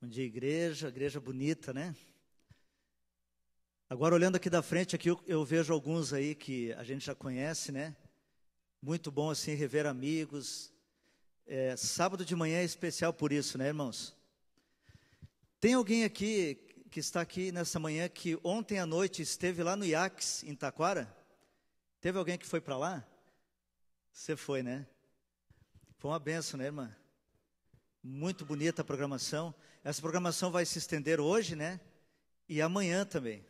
Bom dia, igreja, igreja bonita, né? Agora, olhando aqui da frente, aqui eu, eu, vejo alguns aí que a gente já conhece, né? Muito bom, assim, rever amigos. É, sábado de manhã é especial por isso, né, irmãos? Tem alguém aqui que está aqui nessa manhã que ontem à noite esteve lá no IACS, em Taquara? Teve alguém que foi para lá? Você foi, né? Foi uma benção, né, irmã? Muito bonita a programação. Essa programação vai se estender hoje, né? E amanhã também.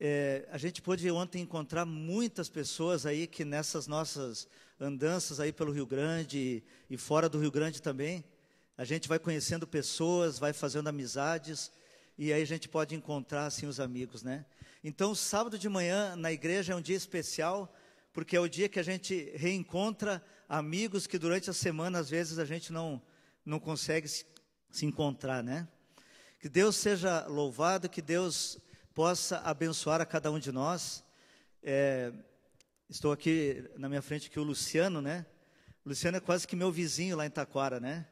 É, a gente pôde ontem encontrar muitas pessoas aí que nessas nossas andanças aí pelo Rio Grande e fora do Rio Grande também, a gente vai conhecendo pessoas, vai fazendo amizades e aí a gente pode encontrar assim os amigos, né? Então, sábado de manhã na igreja é um dia especial, porque é o dia que a gente reencontra amigos que durante a semana às vezes a gente não não consegue se encontrar, né? Que Deus seja louvado, que Deus possa abençoar a cada um de nós. É, estou aqui na minha frente que o Luciano, né? O Luciano é quase que meu vizinho lá em Taquara, né?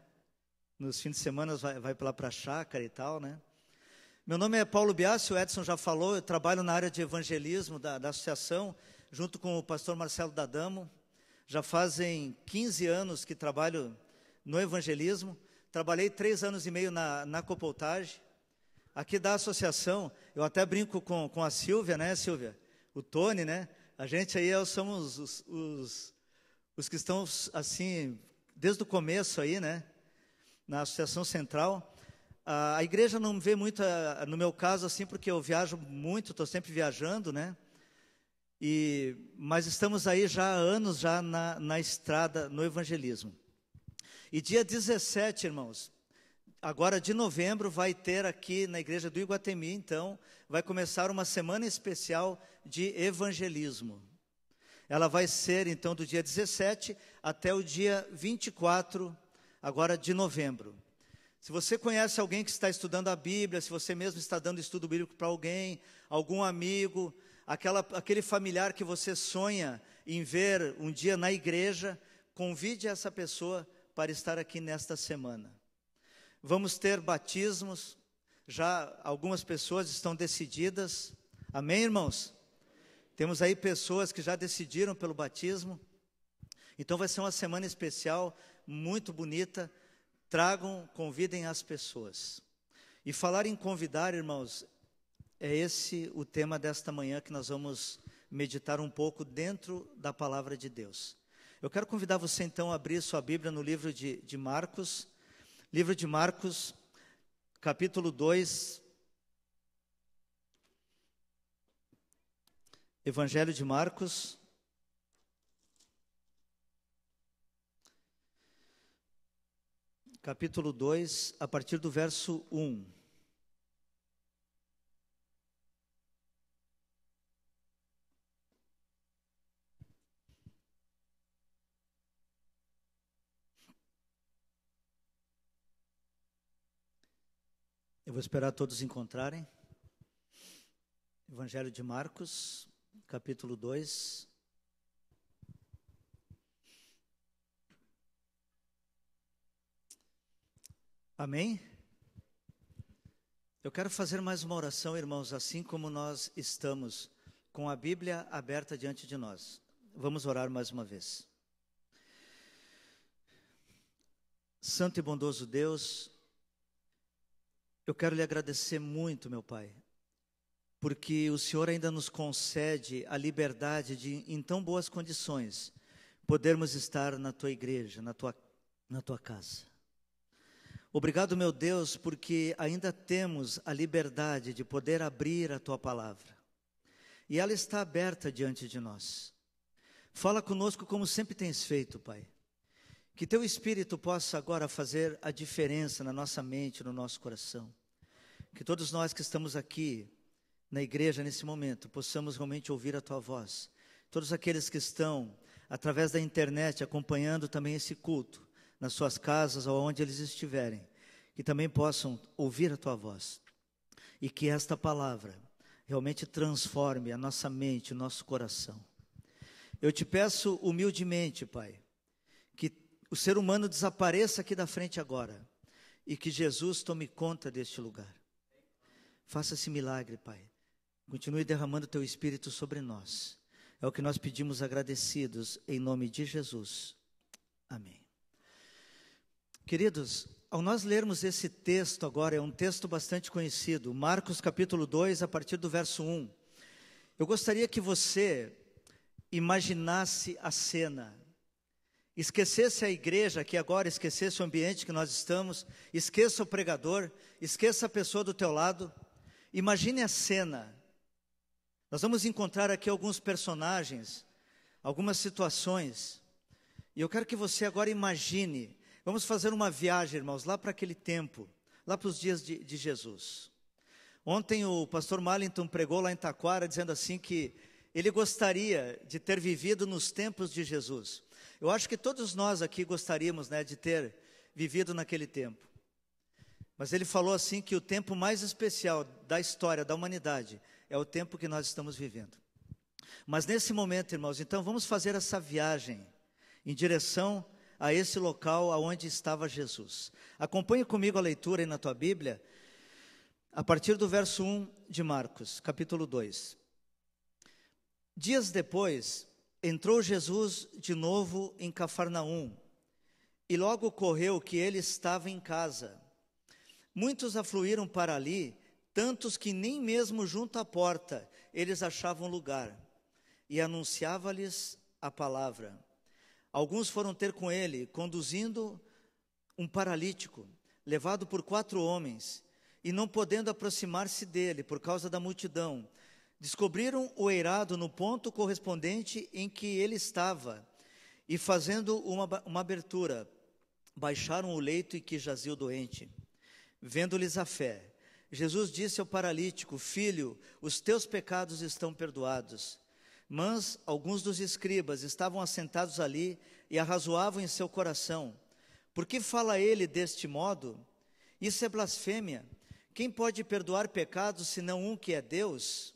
Nos fins de semana vai, vai lá para a chácara e tal, né? Meu nome é Paulo Biassi, o Edson já falou, eu trabalho na área de evangelismo da, da associação, junto com o pastor Marcelo Dadamo. Já fazem 15 anos que trabalho no evangelismo. Trabalhei três anos e meio na, na Aqui da associação, eu até brinco com, com a Silvia, né, Silvia? O Tony, né? A gente aí somos os, os, os que estão, assim, desde o começo aí, né? Na associação central. A, a igreja não vê muito, a, no meu caso, assim, porque eu viajo muito, estou sempre viajando, né? E, mas estamos aí já há anos já na, na estrada, no evangelismo. E dia 17, irmãos, agora de novembro, vai ter aqui na igreja do Iguatemi, então, vai começar uma semana especial de evangelismo. Ela vai ser, então, do dia 17 até o dia 24, agora de novembro. Se você conhece alguém que está estudando a Bíblia, se você mesmo está dando estudo bíblico para alguém, algum amigo, aquela, aquele familiar que você sonha em ver um dia na igreja, convide essa pessoa para estar aqui nesta semana. Vamos ter batismos, já algumas pessoas estão decididas. Amém, irmãos? Temos aí pessoas que já decidiram pelo batismo. Então vai ser uma semana especial, muito bonita. Tragam, convidem as pessoas. E falar em convidar, irmãos, é esse o tema desta manhã que nós vamos meditar um pouco dentro da palavra de Deus. Eu quero convidar você então a abrir sua Bíblia no livro de, de Marcos, livro de Marcos, capítulo 2. Evangelho de Marcos. Capítulo 2, a partir do verso 1. Eu vou esperar todos encontrarem. Evangelho de Marcos, capítulo 2. Amém? Eu quero fazer mais uma oração, irmãos, assim como nós estamos com a Bíblia aberta diante de nós. Vamos orar mais uma vez. Santo e bondoso Deus, eu quero lhe agradecer muito, meu Pai, porque o Senhor ainda nos concede a liberdade de, em tão boas condições, podermos estar na tua igreja, na tua, na tua casa. Obrigado, meu Deus, porque ainda temos a liberdade de poder abrir a tua palavra. E ela está aberta diante de nós. Fala conosco como sempre tens feito, Pai. Que teu espírito possa agora fazer a diferença na nossa mente, no nosso coração. Que todos nós que estamos aqui na igreja nesse momento possamos realmente ouvir a tua voz. Todos aqueles que estão através da internet acompanhando também esse culto, nas suas casas ou onde eles estiverem, que também possam ouvir a tua voz. E que esta palavra realmente transforme a nossa mente, o nosso coração. Eu te peço humildemente, Pai, o ser humano desapareça aqui da frente agora e que Jesus tome conta deste lugar. Faça esse milagre, Pai. Continue derramando teu espírito sobre nós. É o que nós pedimos agradecidos em nome de Jesus. Amém. Queridos, ao nós lermos esse texto agora, é um texto bastante conhecido, Marcos capítulo 2, a partir do verso 1. Eu gostaria que você imaginasse a cena Esquecesse a igreja que agora, esquecesse o ambiente que nós estamos, esqueça o pregador, esqueça a pessoa do teu lado. Imagine a cena. Nós vamos encontrar aqui alguns personagens, algumas situações. E eu quero que você agora imagine. Vamos fazer uma viagem, irmãos, lá para aquele tempo, lá para os dias de, de Jesus. Ontem o pastor Malinton pregou lá em Taquara dizendo assim que ele gostaria de ter vivido nos tempos de Jesus. Eu acho que todos nós aqui gostaríamos né, de ter vivido naquele tempo. Mas ele falou assim que o tempo mais especial da história da humanidade é o tempo que nós estamos vivendo. Mas nesse momento, irmãos, então vamos fazer essa viagem em direção a esse local aonde estava Jesus. Acompanhe comigo a leitura aí na tua Bíblia, a partir do verso 1 de Marcos, capítulo 2. Dias depois, Entrou Jesus de novo em Cafarnaum, e logo correu que ele estava em casa. Muitos afluíram para ali, tantos que nem mesmo junto à porta eles achavam lugar, e anunciava-lhes a palavra. Alguns foram ter com ele, conduzindo um paralítico, levado por quatro homens, e não podendo aproximar-se dele por causa da multidão, Descobriram o eirado no ponto correspondente em que ele estava, e fazendo uma, uma abertura, baixaram o leito em que jazia o doente. Vendo-lhes a fé, Jesus disse ao paralítico: Filho, os teus pecados estão perdoados. Mas alguns dos escribas estavam assentados ali e arrazoavam em seu coração: Por que fala ele deste modo? Isso é blasfêmia. Quem pode perdoar pecados senão um que é Deus?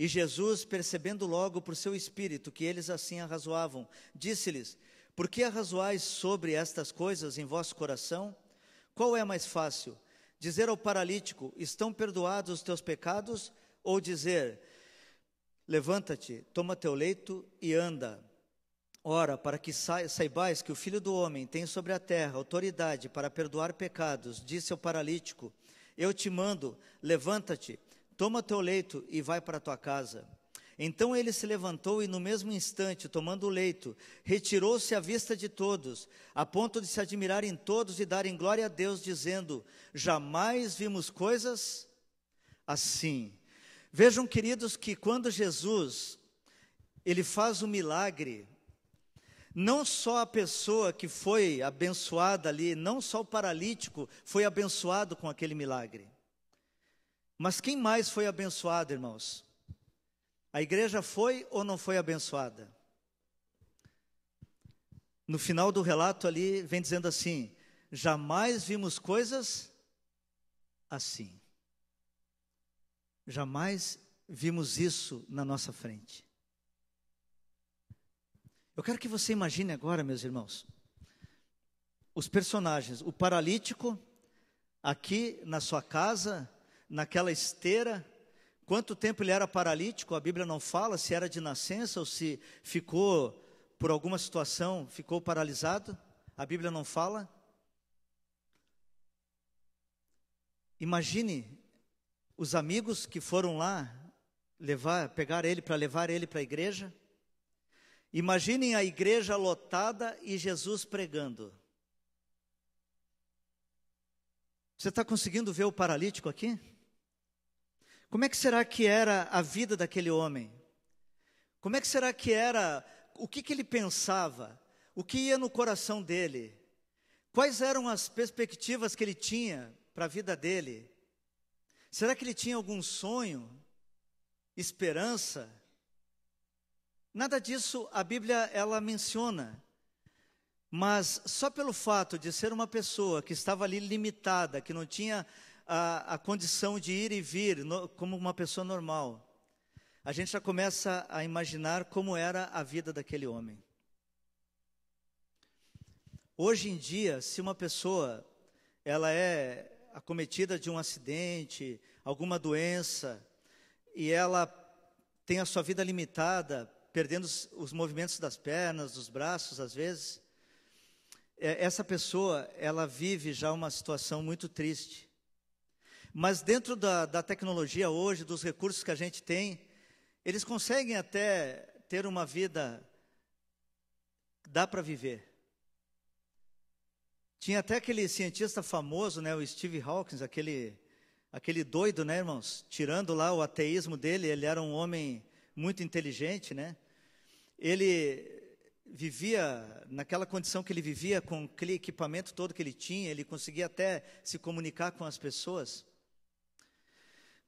E Jesus, percebendo logo por seu espírito que eles assim arrazoavam, disse-lhes: Por que arrazoais sobre estas coisas em vosso coração? Qual é mais fácil? Dizer ao paralítico: Estão perdoados os teus pecados? Ou dizer: Levanta-te, toma teu leito e anda. Ora, para que saibais que o Filho do Homem tem sobre a terra autoridade para perdoar pecados, disse ao paralítico: Eu te mando, levanta-te Toma teu leito e vai para tua casa. Então ele se levantou e, no mesmo instante, tomando o leito, retirou-se à vista de todos, a ponto de se admirarem todos e darem glória a Deus, dizendo: Jamais vimos coisas assim. Vejam, queridos, que quando Jesus ele faz o um milagre, não só a pessoa que foi abençoada ali, não só o paralítico foi abençoado com aquele milagre, mas quem mais foi abençoado, irmãos? A igreja foi ou não foi abençoada? No final do relato ali, vem dizendo assim: jamais vimos coisas assim. Jamais vimos isso na nossa frente. Eu quero que você imagine agora, meus irmãos, os personagens, o paralítico aqui na sua casa, naquela esteira. Quanto tempo ele era paralítico, a Bíblia não fala se era de nascença ou se ficou, por alguma situação, ficou paralisado. A Bíblia não fala. Imagine os amigos que foram lá levar, pegar ele para levar ele para a igreja. Imaginem a igreja lotada e Jesus pregando. Você está conseguindo ver o paralítico aqui? Como é que será que era a vida daquele homem? Como é que será que era, o que, que ele pensava? O que ia no coração dele? Quais eram as perspectivas que ele tinha para a vida dele? Será que ele tinha algum sonho? Esperança? Nada disso a Bíblia ela menciona. Mas só pelo fato de ser uma pessoa que estava ali limitada, que não tinha a, a condição de ir e vir no, como uma pessoa normal, a gente já começa a imaginar como era a vida daquele homem. Hoje em dia, se uma pessoa ela é acometida de um acidente, alguma doença, e ela tem a sua vida limitada, perdendo os, os movimentos das pernas, dos braços, às vezes, é, essa pessoa ela vive já uma situação muito triste. Mas dentro da, da tecnologia hoje, dos recursos que a gente tem, eles conseguem até ter uma vida dá para viver. Tinha até aquele cientista famoso, né, o Steve Hawkins, aquele aquele doido, né, irmãos? Tirando lá o ateísmo dele, ele era um homem muito inteligente, né? Ele vivia naquela condição que ele vivia com aquele equipamento todo que ele tinha, ele conseguia até se comunicar com as pessoas.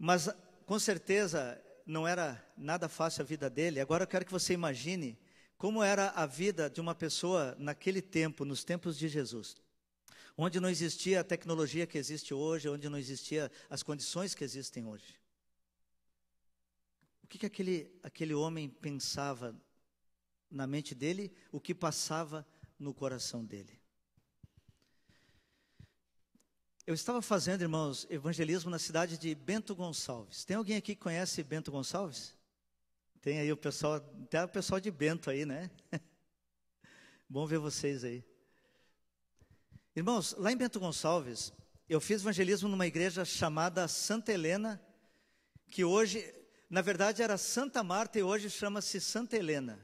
Mas com certeza não era nada fácil a vida dele. Agora eu quero que você imagine como era a vida de uma pessoa naquele tempo, nos tempos de Jesus. Onde não existia a tecnologia que existe hoje, onde não existia as condições que existem hoje. O que, que aquele, aquele homem pensava na mente dele, o que passava no coração dele? Eu estava fazendo, irmãos, evangelismo na cidade de Bento Gonçalves. Tem alguém aqui que conhece Bento Gonçalves? Tem aí o pessoal, até o pessoal de Bento aí, né? Bom ver vocês aí. Irmãos, lá em Bento Gonçalves, eu fiz evangelismo numa igreja chamada Santa Helena, que hoje, na verdade, era Santa Marta e hoje chama-se Santa Helena.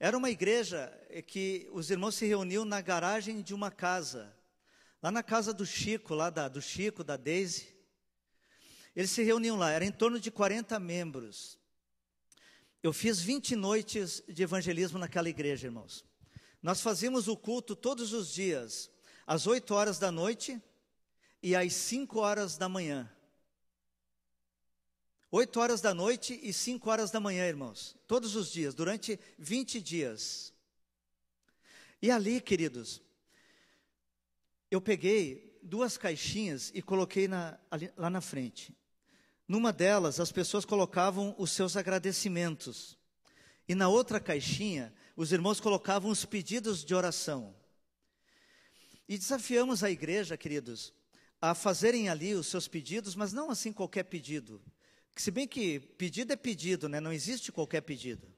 Era uma igreja que os irmãos se reuniam na garagem de uma casa lá na casa do Chico, lá da, do Chico, da Daisy. Eles se reuniam lá, era em torno de 40 membros. Eu fiz 20 noites de evangelismo naquela igreja, irmãos. Nós fazíamos o culto todos os dias, às 8 horas da noite e às 5 horas da manhã. 8 horas da noite e 5 horas da manhã, irmãos. Todos os dias, durante 20 dias. E ali, queridos, eu peguei duas caixinhas e coloquei na, ali, lá na frente. Numa delas, as pessoas colocavam os seus agradecimentos. E na outra caixinha, os irmãos colocavam os pedidos de oração. E desafiamos a igreja, queridos, a fazerem ali os seus pedidos, mas não assim qualquer pedido. se bem que pedido é pedido, né? não existe qualquer pedido.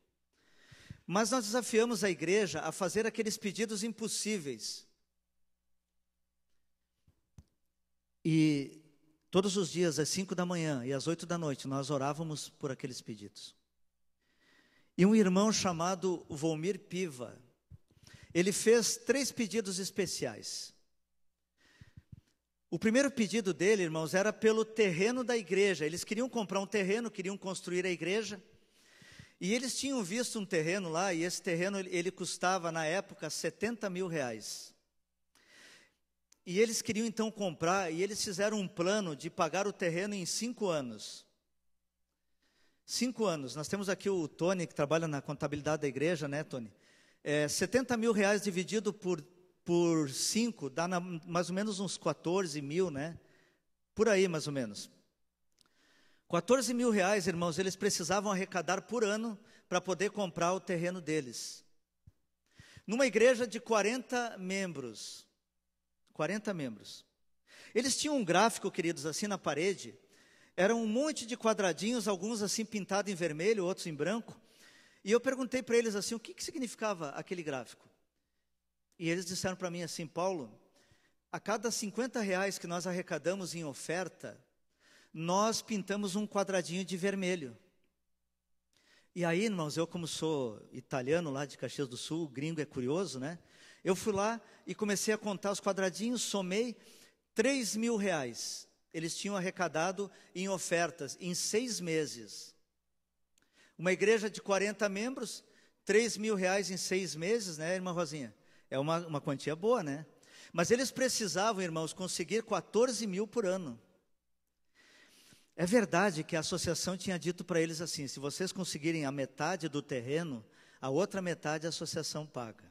Mas nós desafiamos a igreja a fazer aqueles pedidos impossíveis E todos os dias, às 5 da manhã e às 8 da noite, nós orávamos por aqueles pedidos. E um irmão chamado Volmir Piva, ele fez três pedidos especiais. O primeiro pedido dele, irmãos, era pelo terreno da igreja. Eles queriam comprar um terreno, queriam construir a igreja. E eles tinham visto um terreno lá, e esse terreno ele custava, na época, 70 mil reais. E eles queriam então comprar, e eles fizeram um plano de pagar o terreno em cinco anos. Cinco anos. Nós temos aqui o Tony, que trabalha na contabilidade da igreja, né, Tony? É, 70 mil reais dividido por, por cinco dá na, mais ou menos uns 14 mil, né? Por aí, mais ou menos. 14 mil reais, irmãos, eles precisavam arrecadar por ano para poder comprar o terreno deles. Numa igreja de 40 membros, 40 membros. Eles tinham um gráfico, queridos, assim na parede. Era um monte de quadradinhos, alguns assim pintados em vermelho, outros em branco. E eu perguntei para eles assim, o que, que significava aquele gráfico? E eles disseram para mim assim, Paulo, a cada 50 reais que nós arrecadamos em oferta, nós pintamos um quadradinho de vermelho. E aí, irmãos, eu como sou italiano lá de Caxias do Sul, gringo é curioso, né? Eu fui lá e comecei a contar os quadradinhos, somei 3 mil reais. Eles tinham arrecadado em ofertas em seis meses. Uma igreja de 40 membros, 3 mil reais em seis meses, né, irmã Rosinha? É uma, uma quantia boa, né? Mas eles precisavam, irmãos, conseguir 14 mil por ano. É verdade que a associação tinha dito para eles assim: se vocês conseguirem a metade do terreno, a outra metade a associação paga.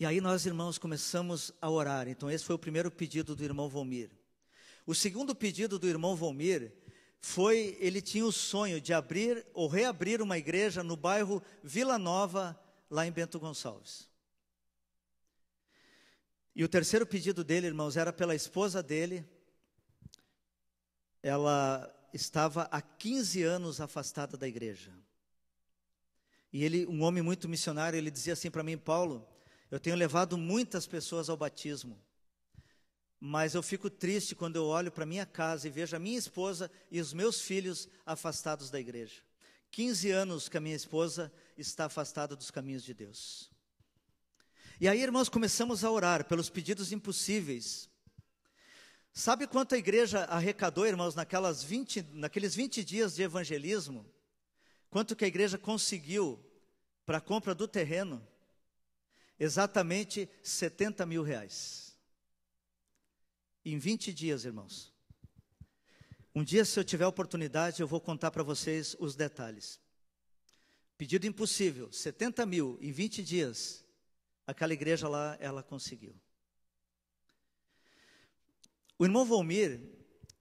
E aí nós, irmãos, começamos a orar. Então, esse foi o primeiro pedido do irmão Volmir. O segundo pedido do irmão Volmir foi: ele tinha o sonho de abrir ou reabrir uma igreja no bairro Vila Nova, lá em Bento Gonçalves. E o terceiro pedido dele, irmãos, era pela esposa dele. Ela estava há 15 anos afastada da igreja. E ele, um homem muito missionário, ele dizia assim para mim, Paulo, eu tenho levado muitas pessoas ao batismo. Mas eu fico triste quando eu olho para minha casa e vejo a minha esposa e os meus filhos afastados da igreja. 15 anos que a minha esposa está afastada dos caminhos de Deus. E aí, irmãos, começamos a orar pelos pedidos impossíveis. Sabe quanto a igreja arrecadou, irmãos, naquelas 20, naqueles 20 dias de evangelismo? Quanto que a igreja conseguiu para a compra do terreno? exatamente 70 mil reais. Em 20 dias, irmãos. Um dia, se eu tiver oportunidade, eu vou contar para vocês os detalhes. Pedido impossível, 70 mil em 20 dias. Aquela igreja lá, ela conseguiu. O irmão Volmir,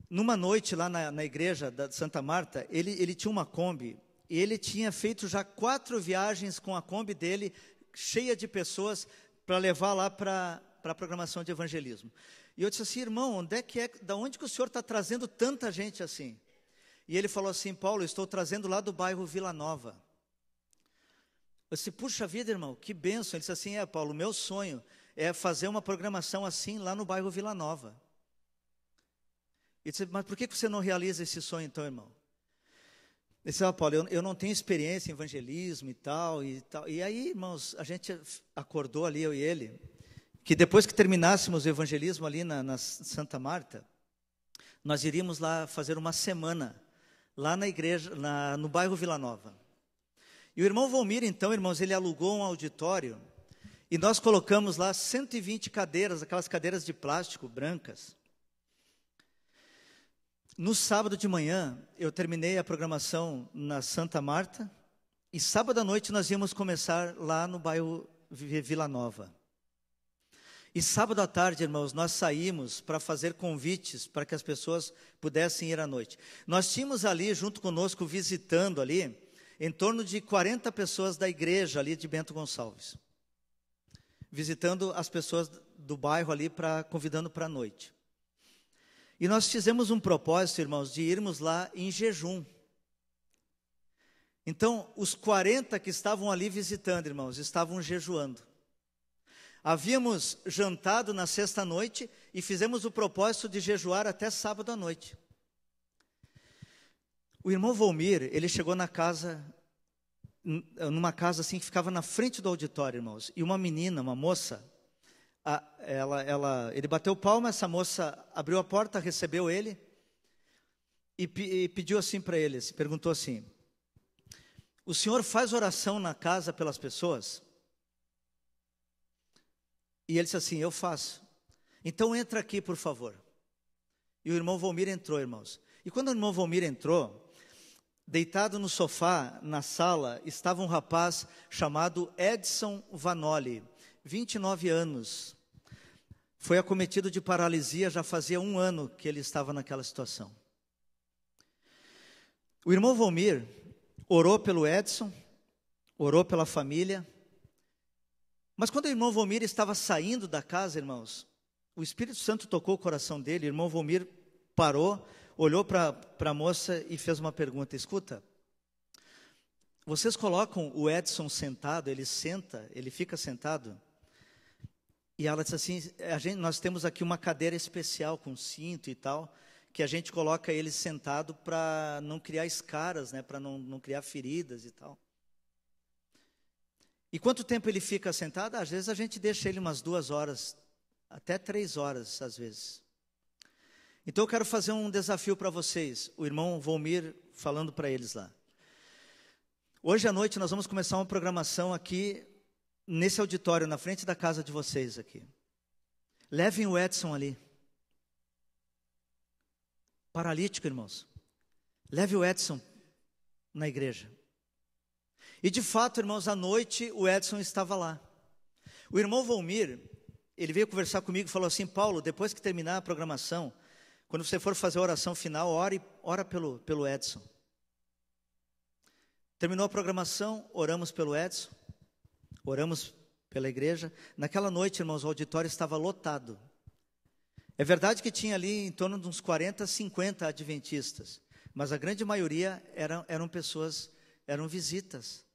numa noite lá na, na igreja da Santa Marta, ele, ele tinha uma Kombi. E ele tinha feito já quatro viagens com a Kombi dele cheia de pessoas para levar lá para a programação de evangelismo. E eu disse assim, irmão, onde é que é, da onde que o senhor está trazendo tanta gente assim? E ele falou assim, Paulo, estou trazendo lá do bairro Vila Nova. Eu disse, puxa vida, irmão, que benção. Ele disse assim, é, Paulo, meu sonho é fazer uma programação assim lá no bairro Vila Nova. E disse, mas por que você não realiza esse sonho então, irmão? Ele disse, é ah, Paulo, eu, eu, não tenho experiência em evangelismo e tal, e tal. E aí, irmãos, a gente acordou ali, eu e ele, que depois que terminássemos o evangelismo ali na, na Santa Marta, nós iríamos lá fazer uma semana, lá na igreja, na, no bairro Vila Nova. E o irmão Volmir, então, irmãos, ele alugou um auditório, e nós colocamos lá 120 cadeiras, aquelas cadeiras de plástico brancas, no sábado de manhã, eu terminei a programação na Santa Marta e sábado à noite nós íamos começar lá no bairro Vila Nova. E sábado à tarde, irmãos, nós saímos para fazer convites para que as pessoas pudessem ir à noite. Nós tínhamos ali, junto conosco, visitando ali, em torno de 40 pessoas da igreja ali de Bento Gonçalves. Visitando as pessoas do bairro ali, pra, convidando para a noite. E nós fizemos um propósito, irmãos, de irmos lá em jejum. Então, os 40 que estavam ali visitando, irmãos, estavam jejuando. Havíamos jantado na sexta-noite e fizemos o propósito de jejuar até sábado à noite. O irmão Volmir, ele chegou na casa, numa casa assim que ficava na frente do auditório, irmãos, e uma menina, uma moça, a, ela, ela, ele bateu palma, essa moça abriu a porta, recebeu ele e, e pediu assim para ele, assim, perguntou assim: O senhor faz oração na casa pelas pessoas? E ele disse assim: Eu faço. Então entra aqui, por favor. E o irmão Valmir entrou, irmãos. E quando o irmão Valmir entrou, deitado no sofá na sala, estava um rapaz chamado Edson Vanoli. 29 anos. Foi acometido de paralisia, já fazia um ano que ele estava naquela situação. O irmão Volmir orou pelo Edson, orou pela família, mas quando o irmão Volmir estava saindo da casa, irmãos, o Espírito Santo tocou o coração dele, o irmão Volmir parou, olhou para a moça e fez uma pergunta: escuta, vocês colocam o Edson sentado, ele senta, ele fica sentado? E ela disse assim: gente, nós temos aqui uma cadeira especial com cinto e tal, que a gente coloca ele sentado para não criar escaras, né, para não, não criar feridas e tal. E quanto tempo ele fica sentado? Às vezes a gente deixa ele umas duas horas, até três horas, às vezes. Então eu quero fazer um desafio para vocês, o irmão Volmir falando para eles lá. Hoje à noite nós vamos começar uma programação aqui nesse auditório, na frente da casa de vocês aqui. Levem o Edson ali. Paralítico, irmãos. Leve o Edson na igreja. E de fato, irmãos, à noite o Edson estava lá. O irmão Volmir, ele veio conversar comigo e falou assim: Paulo, depois que terminar a programação, quando você for fazer a oração final, ore, ora pelo, pelo Edson. Terminou a programação, oramos pelo Edson oramos pela igreja. Naquela noite, irmãos, o auditório estava lotado. É verdade que tinha ali em torno de uns 40, 50 adventistas, mas a grande maioria eram, eram pessoas, eram visitas.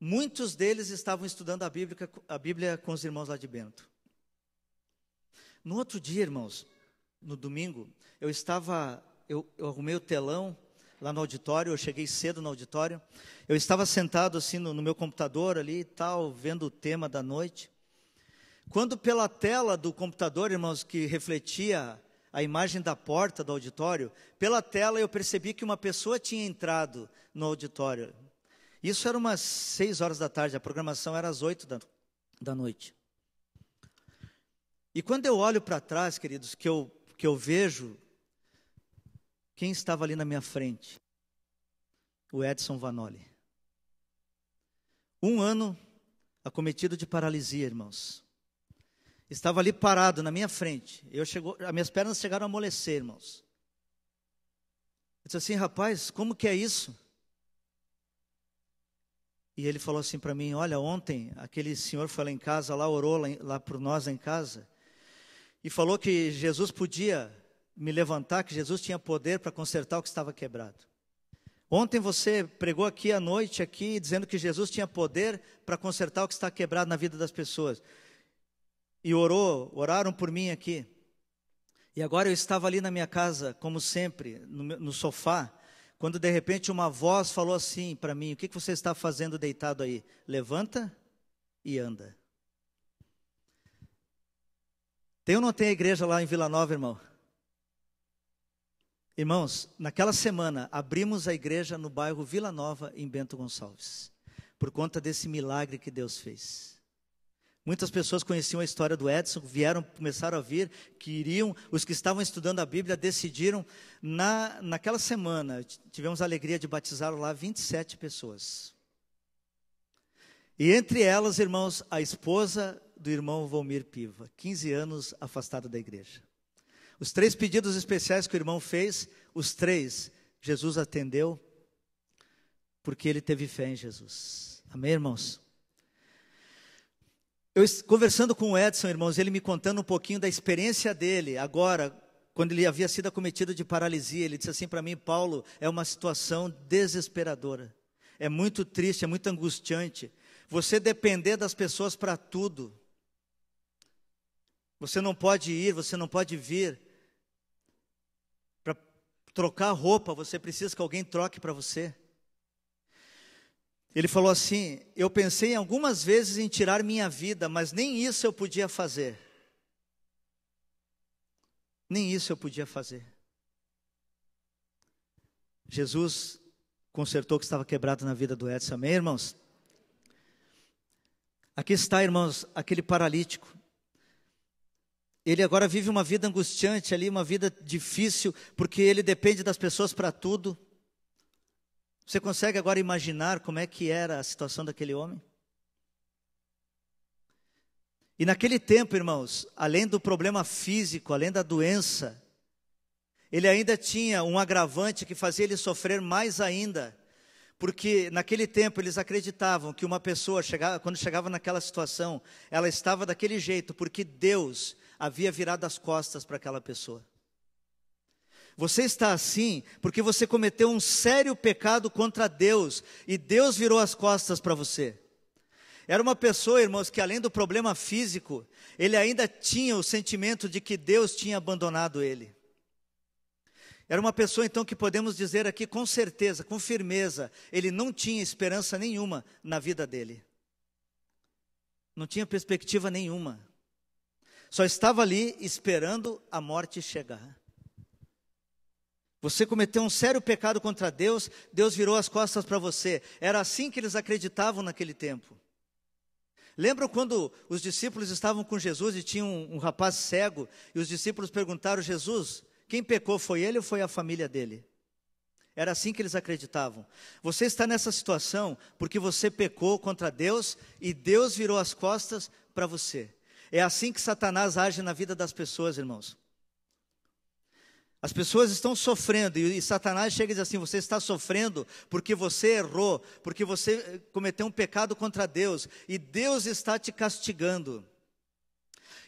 Muitos deles estavam estudando a Bíblia, a Bíblia com os irmãos lá de Bento. No outro dia, irmãos, no domingo, eu estava, eu, eu arrumei o telão lá no auditório, eu cheguei cedo no auditório. Eu estava sentado assim no, no meu computador ali e tal, vendo o tema da noite. Quando pela tela do computador, irmãos, que refletia a imagem da porta do auditório, pela tela eu percebi que uma pessoa tinha entrado no auditório. Isso era umas seis horas da tarde, a programação era às oito da, da noite. E quando eu olho para trás, queridos, que eu, que eu vejo quem estava ali na minha frente? O Edson Vanoli. Um ano acometido de paralisia, irmãos. Estava ali parado na minha frente. Eu chegou, as minhas pernas chegaram a amolecer, irmãos. Eu disse assim, rapaz, como que é isso? E ele falou assim para mim: Olha, ontem aquele senhor foi lá em casa, lá orou lá, lá por nós lá em casa, e falou que Jesus podia me levantar que Jesus tinha poder para consertar o que estava quebrado. Ontem você pregou aqui à noite aqui dizendo que Jesus tinha poder para consertar o que está quebrado na vida das pessoas. E orou, oraram por mim aqui. E agora eu estava ali na minha casa, como sempre, no, no sofá, quando de repente uma voz falou assim para mim: O que, que você está fazendo deitado aí? Levanta e anda. Tem ou não tem igreja lá em Vila Nova, irmão? Irmãos, naquela semana abrimos a igreja no bairro Vila Nova, em Bento Gonçalves, por conta desse milagre que Deus fez. Muitas pessoas conheciam a história do Edson, vieram, começaram a vir, que iriam, os que estavam estudando a Bíblia decidiram, na, naquela semana, tivemos a alegria de batizar lá 27 pessoas. E entre elas, irmãos, a esposa do irmão Valmir Piva, 15 anos afastada da igreja. Os três pedidos especiais que o irmão fez, os três, Jesus atendeu, porque ele teve fé em Jesus. Amém, irmãos? Eu conversando com o Edson, irmãos, ele me contando um pouquinho da experiência dele agora, quando ele havia sido acometido de paralisia, ele disse assim para mim, Paulo, é uma situação desesperadora. É muito triste, é muito angustiante. Você depender das pessoas para tudo. Você não pode ir, você não pode vir trocar roupa, você precisa que alguém troque para você. Ele falou assim: Eu pensei algumas vezes em tirar minha vida, mas nem isso eu podia fazer. Nem isso eu podia fazer. Jesus consertou o que estava quebrado na vida do Edson, amém, irmãos? Aqui está, irmãos, aquele paralítico. Ele agora vive uma vida angustiante ali, uma vida difícil, porque ele depende das pessoas para tudo. Você consegue agora imaginar como é que era a situação daquele homem? E naquele tempo, irmãos, além do problema físico, além da doença, ele ainda tinha um agravante que fazia ele sofrer mais ainda, porque naquele tempo eles acreditavam que uma pessoa chegava, quando chegava naquela situação, ela estava daquele jeito porque Deus havia virado as costas para aquela pessoa. Você está assim porque você cometeu um sério pecado contra Deus e Deus virou as costas para você. Era uma pessoa, irmãos, que além do problema físico, ele ainda tinha o sentimento de que Deus tinha abandonado ele. Era uma pessoa, então, que podemos dizer aqui com certeza, com firmeza, ele não tinha esperança nenhuma na vida dele. Não tinha perspectiva nenhuma. Só estava ali esperando a morte chegar. Você cometeu um sério pecado contra Deus, Deus virou as costas para você. Era assim que eles acreditavam naquele tempo. Lembra quando os discípulos estavam com Jesus e tinha um, um rapaz cego, e os discípulos perguntaram: Jesus, quem pecou foi ele ou foi a família dele? Era assim que eles acreditavam. Você está nessa situação porque você pecou contra Deus e Deus virou as costas para você. É assim que Satanás age na vida das pessoas, irmãos. As pessoas estão sofrendo e Satanás chega e diz assim: você está sofrendo porque você errou, porque você eh, cometeu um pecado contra Deus e Deus está te castigando.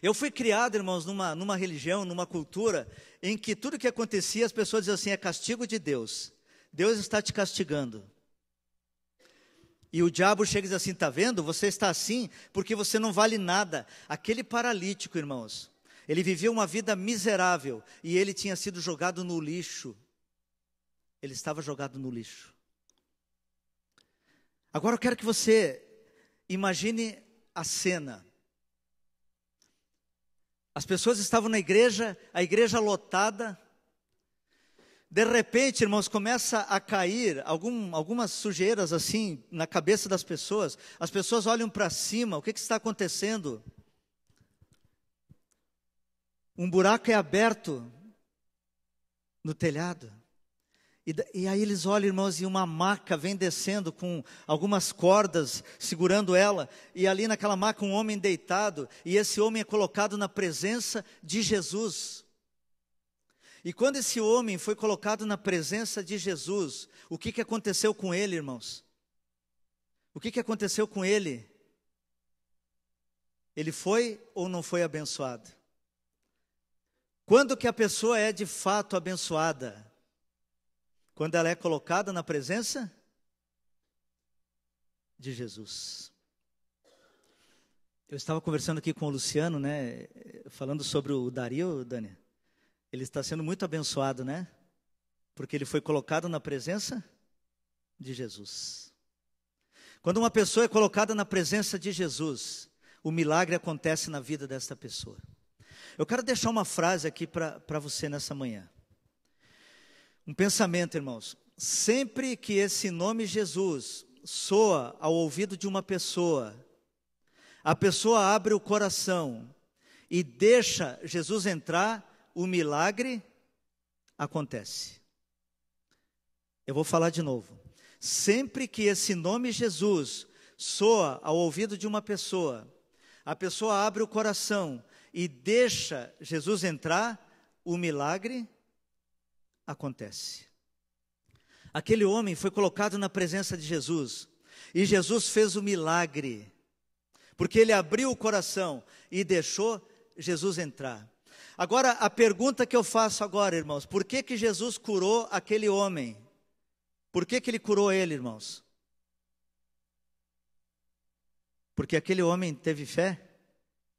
Eu fui criado, irmãos, numa, numa religião, numa cultura em que tudo que acontecia as pessoas diziam assim: é castigo de Deus, Deus está te castigando. E o diabo chega e diz assim: está vendo? Você está assim porque você não vale nada. Aquele paralítico, irmãos, ele vivia uma vida miserável e ele tinha sido jogado no lixo. Ele estava jogado no lixo. Agora eu quero que você imagine a cena. As pessoas estavam na igreja, a igreja lotada, de repente, irmãos, começa a cair algum, algumas sujeiras assim na cabeça das pessoas. As pessoas olham para cima, o que, que está acontecendo? Um buraco é aberto no telhado. E, e, aí eles olham, irmãos, e uma maca vem descendo com algumas cordas segurando ela, e ali naquela maca um homem deitado, e esse homem é colocado na presença de Jesus. E quando esse homem foi colocado na presença de Jesus, o que, que aconteceu com ele, irmãos? O que, que aconteceu com ele? Ele foi ou não foi abençoado? Quando que a pessoa é de fato abençoada? Quando ela é colocada na presença de Jesus. Eu estava conversando aqui com o Luciano, né, falando sobre o Dario, Dani. Ele está sendo muito abençoado, né? Porque ele foi colocado na presença de Jesus. Quando uma pessoa é colocada na presença de Jesus, o milagre acontece na vida desta pessoa. Eu quero deixar uma frase aqui para você nessa manhã. Um pensamento, irmãos. Sempre que esse nome Jesus soa ao ouvido de uma pessoa, a pessoa abre o coração e deixa Jesus entrar o milagre acontece. Eu vou falar de novo. Sempre que esse nome Jesus soa ao ouvido de uma pessoa, a pessoa abre o coração e deixa Jesus entrar, o milagre acontece. Aquele homem foi colocado na presença de Jesus e Jesus fez o milagre, porque ele abriu o coração e deixou Jesus entrar. Agora, a pergunta que eu faço agora, irmãos, por que que Jesus curou aquele homem? Por que que ele curou ele, irmãos? Porque aquele homem teve fé?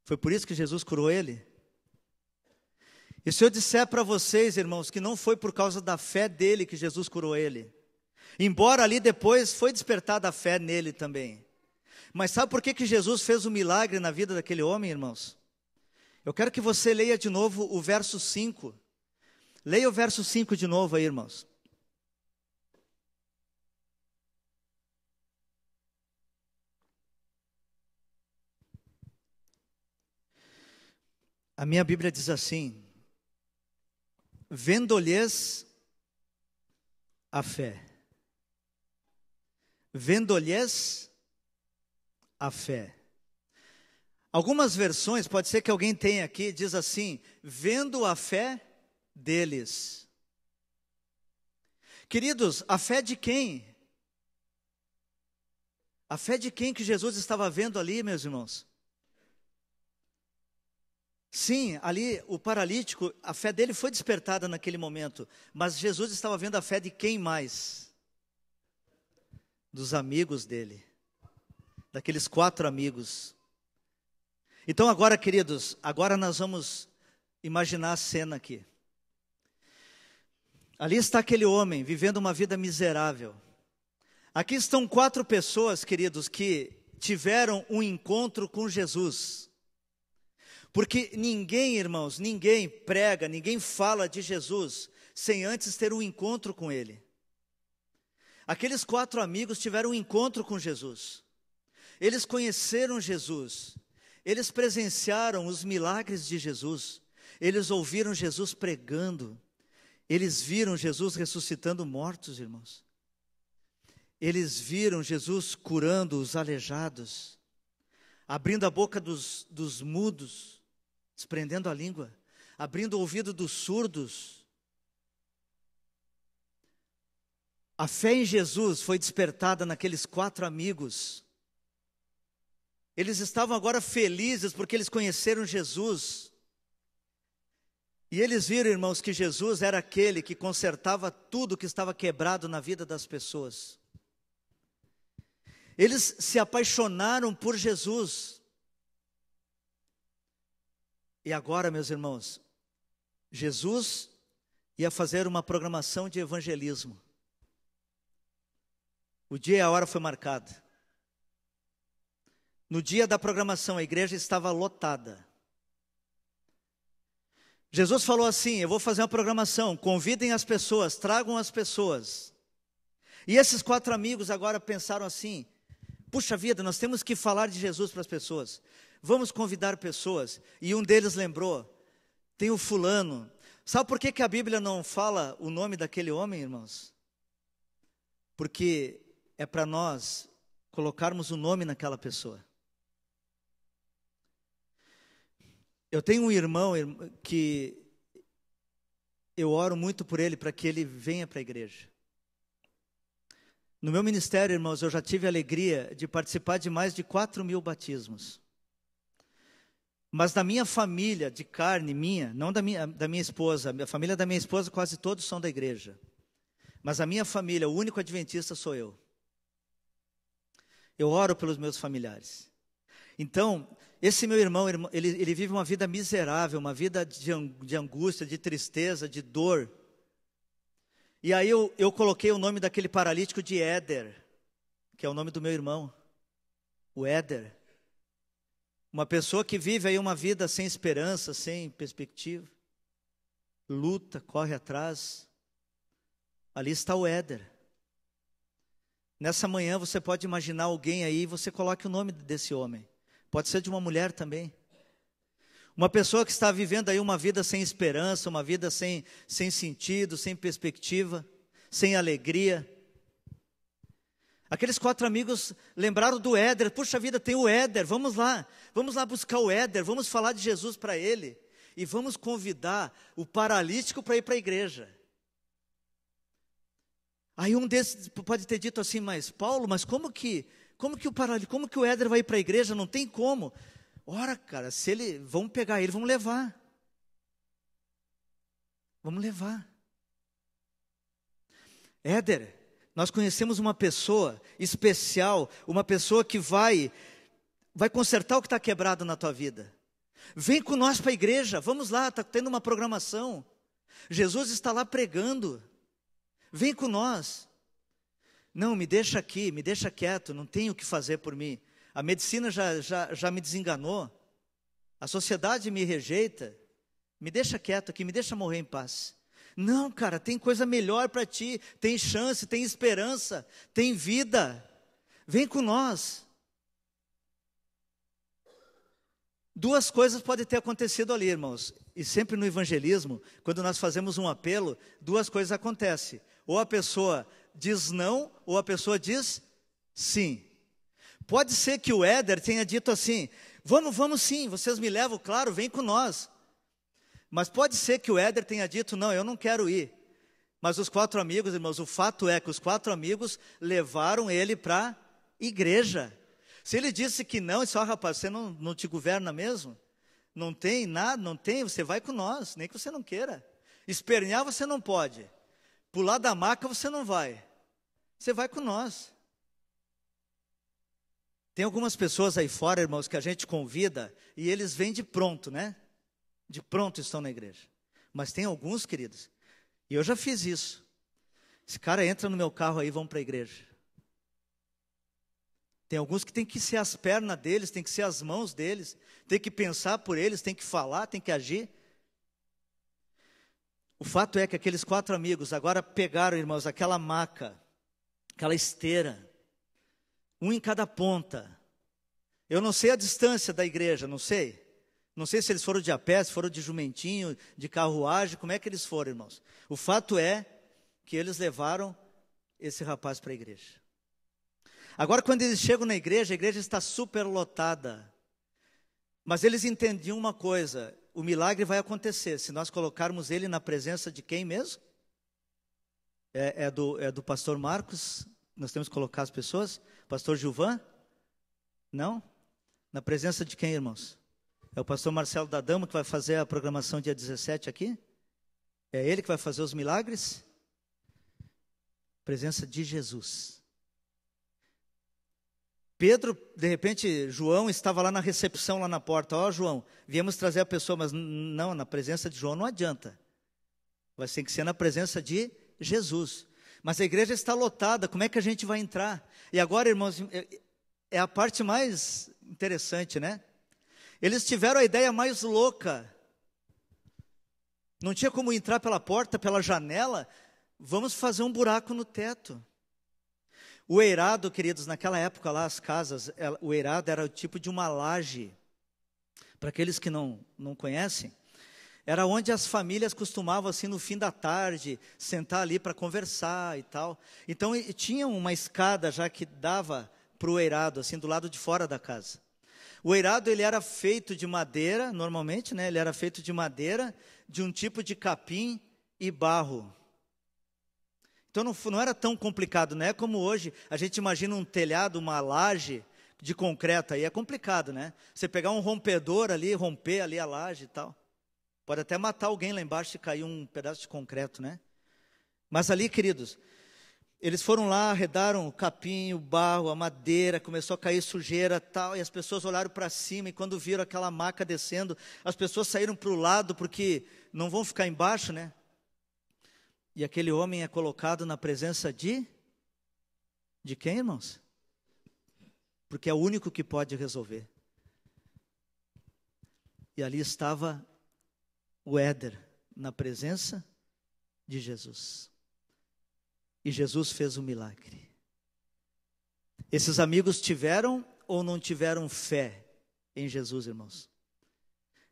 Foi por isso que Jesus curou ele? E se eu disser para vocês, irmãos, que não foi por causa da fé dele que Jesus curou ele, embora ali depois foi despertada a fé nele também, mas sabe por que, que Jesus fez o um milagre na vida daquele homem, irmãos? Eu quero que você leia de novo o verso 5. Leia o verso 5 de novo aí, irmãos. A minha Bíblia diz assim: vendo-lhes a fé. Vendo-lhes a fé. Algumas versões, pode ser que alguém tenha aqui, diz assim: vendo a fé deles. Queridos, a fé de quem? A fé de quem que Jesus estava vendo ali, meus irmãos? Sim, ali o paralítico, a fé dele foi despertada naquele momento, mas Jesus estava vendo a fé de quem mais? Dos amigos dele, daqueles quatro amigos. Então, agora, queridos, agora nós vamos imaginar a cena aqui. Ali está aquele homem vivendo uma vida miserável. Aqui estão quatro pessoas, queridos, que tiveram um encontro com Jesus. Porque ninguém, irmãos, ninguém prega, ninguém fala de Jesus sem antes ter um encontro com ele. Aqueles quatro amigos tiveram um encontro com Jesus. Eles conheceram Jesus. Eles presenciaram os milagres de Jesus, eles ouviram Jesus pregando, eles viram Jesus ressuscitando mortos, irmãos. Eles viram Jesus curando os aleijados, abrindo a boca dos, dos mudos, desprendendo a língua, abrindo o ouvido dos surdos. A fé em Jesus foi despertada naqueles quatro amigos eles estavam agora felizes porque eles conheceram Jesus. E eles viram, irmãos, que Jesus era aquele que consertava tudo que estava quebrado na vida das pessoas. Eles se apaixonaram por Jesus. E agora, meus irmãos, Jesus ia fazer uma programação de evangelismo. O dia e a hora foi marcado. No dia da programação, a igreja estava lotada. Jesus falou assim: Eu vou fazer uma programação, convidem as pessoas, tragam as pessoas. E esses quatro amigos agora pensaram assim: Puxa vida, nós temos que falar de Jesus para as pessoas. Vamos convidar pessoas. E um deles lembrou: Tem o fulano. Sabe por que, que a Bíblia não fala o nome daquele homem, irmãos? Porque é para nós colocarmos o nome naquela pessoa. Eu tenho um irmão que eu oro muito por ele para que ele venha para a igreja. No meu ministério, irmãos, eu já tive a alegria de participar de mais de 4 mil batismos. Mas da minha família, de carne minha, não da minha, da minha esposa, a família da minha esposa quase todos são da igreja. Mas a minha família, o único adventista sou eu. Eu oro pelos meus familiares. Então, esse meu irmão, ele, ele vive uma vida miserável, uma vida de angústia, de tristeza, de dor. E aí eu, eu coloquei o nome daquele paralítico de Éder, que é o nome do meu irmão, o Éder. Uma pessoa que vive aí uma vida sem esperança, sem perspectiva, luta, corre atrás. Ali está o Éder. Nessa manhã você pode imaginar alguém aí e você coloque o nome desse homem pode ser de uma mulher também. Uma pessoa que está vivendo aí uma vida sem esperança, uma vida sem, sem sentido, sem perspectiva, sem alegria. Aqueles quatro amigos lembraram do Éder. Puxa vida, tem o Éder, vamos lá. Vamos lá buscar o Éder, vamos falar de Jesus para ele. E vamos convidar o paralítico para ir para a igreja. Aí um desses pode ter dito assim, mas Paulo, mas como que como que o paralítico, como que o Éder vai ir para a igreja? Não tem como. Ora, cara, se ele, vamos pegar ele, vamos levar. Vamos levar. Éder, nós conhecemos uma pessoa especial, uma pessoa que vai vai consertar o que está quebrado na tua vida. Vem com nós para a igreja, vamos lá, está tendo uma programação. Jesus está lá pregando. Vem com nós. Não, me deixa aqui, me deixa quieto, não tenho o que fazer por mim. A medicina já, já, já me desenganou. A sociedade me rejeita. Me deixa quieto aqui, me deixa morrer em paz. Não, cara, tem coisa melhor para ti. Tem chance, tem esperança, tem vida. Vem com nós. Duas coisas podem ter acontecido ali, irmãos. E sempre no evangelismo, quando nós fazemos um apelo, duas coisas acontecem. Ou a pessoa diz não ou a pessoa diz sim. Pode ser que o Éder tenha dito assim: vamos, vamos sim, vocês me levam, claro, vem com nós. Mas pode ser que o Éder tenha dito: não, eu não quero ir. Mas os quatro amigos, irmãos, o fato é que os quatro amigos levaram ele para igreja. Se ele disse que não, disse: oh, rapaz, você não, não te governa mesmo? Não tem nada, não tem, você vai com nós, nem que você não queira. Espernear você não pode. Pular da maca você não vai. Você vai com nós. Tem algumas pessoas aí fora, irmãos, que a gente convida e eles vêm de pronto, né? De pronto estão na igreja. Mas tem alguns, queridos, e eu já fiz isso. Esse cara entra no meu carro aí e vão para a igreja. Tem alguns que tem que ser as pernas deles, tem que ser as mãos deles, tem que pensar por eles, tem que falar, tem que agir. O fato é que aqueles quatro amigos agora pegaram, irmãos, aquela maca, aquela esteira, um em cada ponta. Eu não sei a distância da igreja, não sei. Não sei se eles foram de a pé, se foram de jumentinho, de carruagem, como é que eles foram, irmãos. O fato é que eles levaram esse rapaz para a igreja. Agora, quando eles chegam na igreja, a igreja está superlotada. Mas eles entendiam uma coisa: o milagre vai acontecer se nós colocarmos ele na presença de quem mesmo? É, é, do, é do pastor Marcos? Nós temos que colocar as pessoas? Pastor Gilvan? Não? Na presença de quem, irmãos? É o pastor Marcelo da Dama que vai fazer a programação dia 17 aqui? É ele que vai fazer os milagres? Presença de Jesus. Pedro, de repente, João estava lá na recepção, lá na porta. Ó, oh, João, viemos trazer a pessoa, mas não, na presença de João não adianta. Vai ter que ser na presença de Jesus. Mas a igreja está lotada, como é que a gente vai entrar? E agora, irmãos, é a parte mais interessante, né? Eles tiveram a ideia mais louca. Não tinha como entrar pela porta, pela janela. Vamos fazer um buraco no teto. O eirado, queridos, naquela época lá, as casas, o eirado era o tipo de uma laje. Para aqueles que não, não conhecem, era onde as famílias costumavam, assim, no fim da tarde, sentar ali para conversar e tal. Então, e, tinha uma escada já que dava para o eirado, assim, do lado de fora da casa. O eirado, ele era feito de madeira, normalmente, né? Ele era feito de madeira, de um tipo de capim e barro. Então não, não era tão complicado, né? Como hoje, a gente imagina um telhado, uma laje de concreto aí, é complicado, né? Você pegar um rompedor ali, romper ali a laje e tal. Pode até matar alguém lá embaixo se cair um pedaço de concreto, né? Mas ali, queridos, eles foram lá, arredaram o capim, o barro, a madeira, começou a cair sujeira tal, e as pessoas olharam para cima, e quando viram aquela maca descendo, as pessoas saíram para o lado, porque não vão ficar embaixo, né? E aquele homem é colocado na presença de de quem, irmãos? Porque é o único que pode resolver. E ali estava o Éder na presença de Jesus. E Jesus fez um milagre. Esses amigos tiveram ou não tiveram fé em Jesus, irmãos?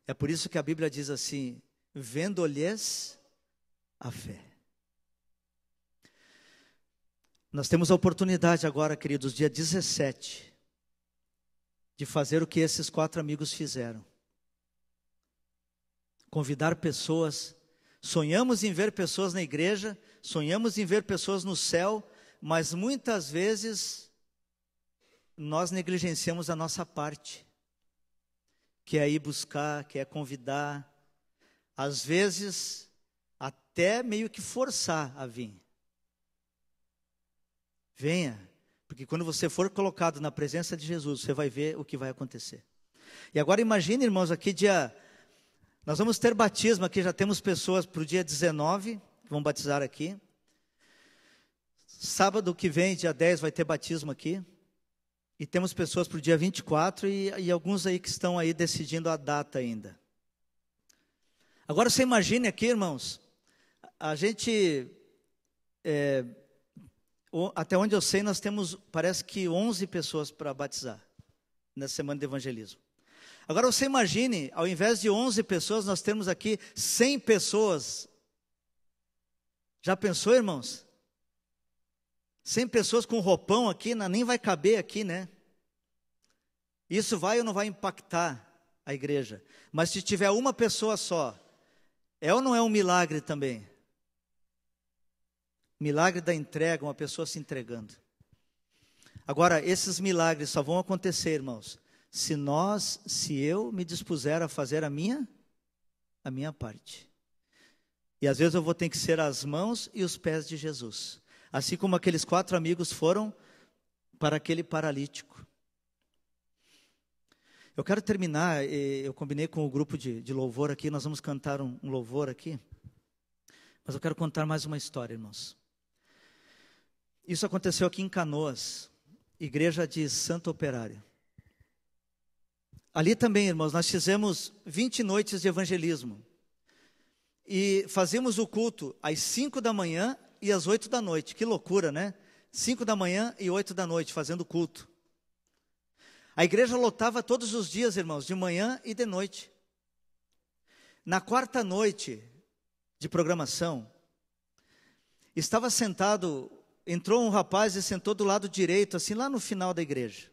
É por isso que a Bíblia diz assim: vendo-lhes a fé. Nós temos a oportunidade agora, queridos, dia 17, de fazer o que esses quatro amigos fizeram. Convidar pessoas. Sonhamos em ver pessoas na igreja, sonhamos em ver pessoas no céu, mas muitas vezes nós negligenciamos a nossa parte, que é ir buscar, que é convidar, às vezes até meio que forçar a vir. Venha, porque quando você for colocado na presença de Jesus, você vai ver o que vai acontecer. E agora imagine, irmãos, aqui dia. Nós vamos ter batismo aqui, já temos pessoas para o dia 19, que vão batizar aqui. Sábado que vem, dia 10, vai ter batismo aqui. E temos pessoas para o dia 24 e, e alguns aí que estão aí decidindo a data ainda. Agora você imagine aqui, irmãos, a gente é, até onde eu sei, nós temos, parece que 11 pessoas para batizar nessa semana de evangelismo. Agora você imagine, ao invés de 11 pessoas, nós temos aqui 100 pessoas. Já pensou, irmãos? 100 pessoas com roupão aqui, né? nem vai caber aqui, né? Isso vai ou não vai impactar a igreja? Mas se tiver uma pessoa só, é ou não é um milagre também? Milagre da entrega, uma pessoa se entregando. Agora, esses milagres só vão acontecer, irmãos, se nós, se eu me dispuser a fazer a minha a minha parte. E às vezes eu vou ter que ser as mãos e os pés de Jesus. Assim como aqueles quatro amigos foram para aquele paralítico. Eu quero terminar, eu combinei com o grupo de, de louvor aqui, nós vamos cantar um, um louvor aqui. Mas eu quero contar mais uma história, irmãos. Isso aconteceu aqui em Canoas, igreja de Santa Operária. Ali também, irmãos, nós fizemos 20 noites de evangelismo. E fazíamos o culto às 5 da manhã e às 8 da noite. Que loucura, né? 5 da manhã e 8 da noite, fazendo culto. A igreja lotava todos os dias, irmãos, de manhã e de noite. Na quarta noite de programação, estava sentado entrou um rapaz e sentou do lado direito, assim lá no final da igreja.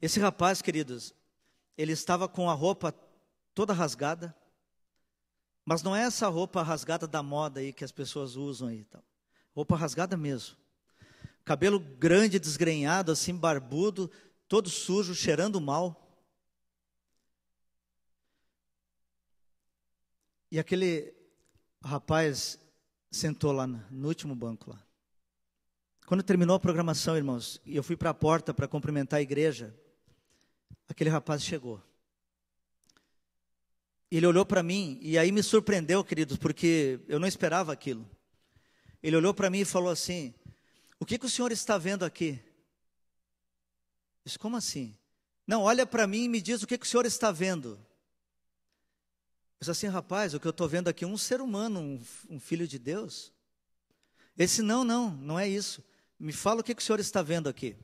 Esse rapaz, queridos, ele estava com a roupa toda rasgada, mas não é essa roupa rasgada da moda aí que as pessoas usam aí, tal. Então. roupa rasgada mesmo. Cabelo grande, desgrenhado, assim barbudo, todo sujo, cheirando mal. E aquele rapaz sentou lá no último banco lá. Quando terminou a programação, irmãos, e eu fui para a porta para cumprimentar a igreja, aquele rapaz chegou. Ele olhou para mim e aí me surpreendeu, queridos, porque eu não esperava aquilo. Ele olhou para mim e falou assim: O que, que o senhor está vendo aqui? Eu disse, Como assim? Não, olha para mim e me diz o que, que o senhor está vendo. Pensa assim, rapaz, o que eu estou vendo aqui é um ser humano, um, um, filho de Deus. Esse não, não, não é isso. Me fala o que, que o senhor está vendo aqui.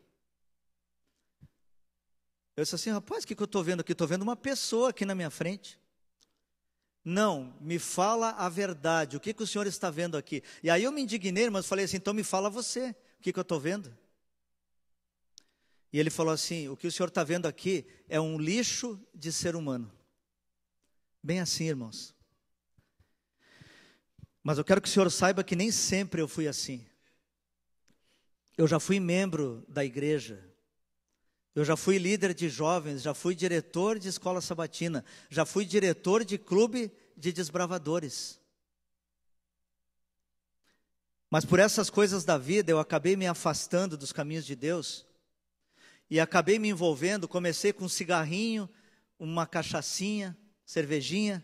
Eu disse assim, rapaz, o que, que eu estou vendo aqui? Estou vendo uma pessoa aqui na minha frente. Não, me fala a verdade, o que, que o senhor está vendo aqui? E aí eu me indignei, mas falei assim, então me fala você, o que, que eu estou vendo? E ele falou assim: o que o senhor está vendo aqui é um lixo de ser humano. Bem assim, irmãos. Mas eu quero que o senhor saiba que nem sempre eu fui assim. Eu já fui membro da igreja. Eu já fui líder de jovens, já fui diretor de escola sabatina, já fui diretor de clube de desbravadores. Mas por essas coisas da vida, eu acabei me afastando dos caminhos de Deus e acabei me envolvendo. Comecei com um cigarrinho, uma cachaçinha, cervejinha.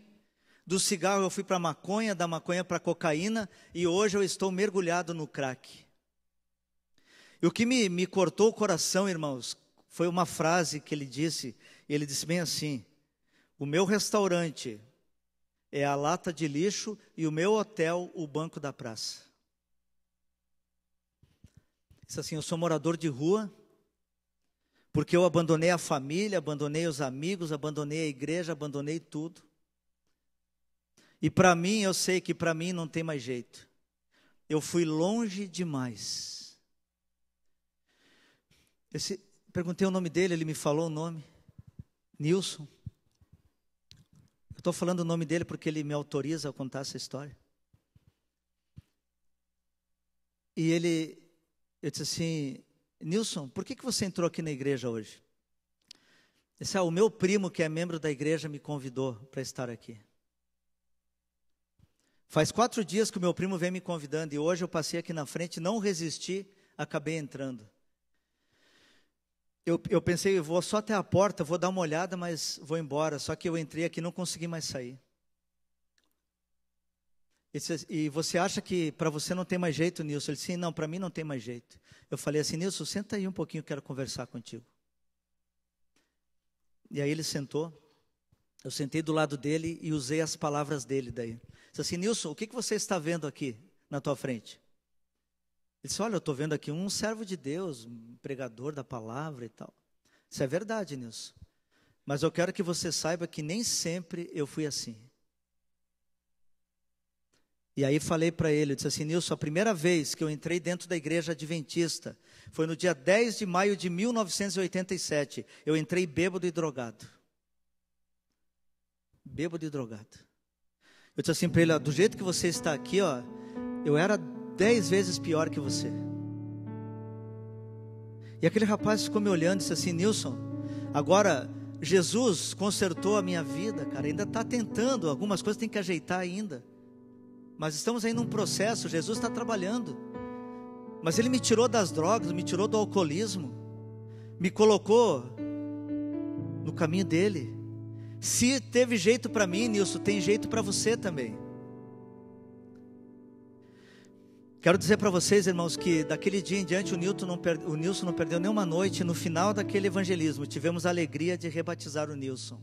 Do cigarro eu fui para maconha, da maconha para cocaína e hoje eu estou mergulhado no crack. E o que me, me cortou o coração, irmãos, foi uma frase que ele disse. Ele disse bem assim: O meu restaurante é a lata de lixo e o meu hotel o banco da praça. Disse assim: Eu sou morador de rua porque eu abandonei a família, abandonei os amigos, abandonei a igreja, abandonei tudo. E para mim, eu sei que para mim não tem mais jeito. Eu fui longe demais. Esse, perguntei o nome dele, ele me falou o nome. Nilson. Estou falando o nome dele porque ele me autoriza a contar essa história. E ele, eu disse assim, Nilson, por que, que você entrou aqui na igreja hoje? Esse é o meu primo que é membro da igreja me convidou para estar aqui. Faz quatro dias que o meu primo vem me convidando e hoje eu passei aqui na frente, não resisti, acabei entrando. Eu, eu pensei, eu vou só até a porta, vou dar uma olhada, mas vou embora. Só que eu entrei aqui e não consegui mais sair. E você acha que para você não tem mais jeito, Nilson? Ele disse, sim, não, para mim não tem mais jeito. Eu falei assim, Nilson, senta aí um pouquinho, quero conversar contigo. E aí ele sentou, eu sentei do lado dele e usei as palavras dele daí. Disse assim, Nilson, o que, que você está vendo aqui na tua frente? Ele disse, olha, eu estou vendo aqui um servo de Deus, um pregador da palavra e tal. Isso é verdade, Nilson. Mas eu quero que você saiba que nem sempre eu fui assim. E aí falei para ele, eu disse assim, Nilson, a primeira vez que eu entrei dentro da igreja adventista foi no dia 10 de maio de 1987. Eu entrei bêbado e drogado. Bêbado e drogado. Eu disse assim para ele, ó, do jeito que você está aqui, ó, eu era dez vezes pior que você. E aquele rapaz ficou me olhando e disse assim, Nilson, agora Jesus consertou a minha vida, cara, ainda está tentando, algumas coisas tem que ajeitar ainda. Mas estamos aí num processo, Jesus está trabalhando. Mas Ele me tirou das drogas, me tirou do alcoolismo, me colocou no caminho dele. Se teve jeito para mim, Nilson, tem jeito para você também. Quero dizer para vocês, irmãos, que daquele dia em diante o, Newton não per... o Nilson não perdeu nenhuma noite. No final daquele evangelismo, tivemos a alegria de rebatizar o Nilson.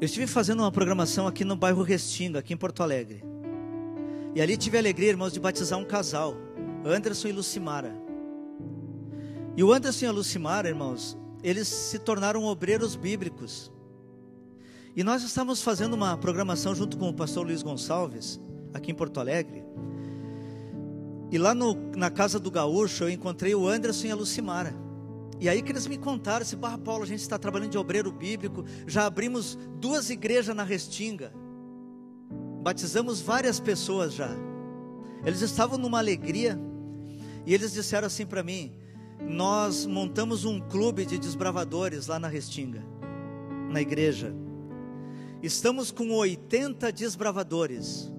Eu estive fazendo uma programação aqui no bairro Restinga, aqui em Porto Alegre. E ali tive a alegria, irmãos, de batizar um casal, Anderson e Lucimara. E o Anderson e a Lucimara, irmãos, eles se tornaram obreiros bíblicos. E nós estávamos fazendo uma programação junto com o pastor Luiz Gonçalves, aqui em Porto Alegre. E lá no, na casa do gaúcho eu encontrei o Anderson e a Lucimara. E aí que eles me contaram, esse Barra Paulo, a gente está trabalhando de obreiro bíblico, já abrimos duas igrejas na Restinga, batizamos várias pessoas já. Eles estavam numa alegria e eles disseram assim para mim: nós montamos um clube de desbravadores lá na Restinga, na igreja. Estamos com 80 desbravadores,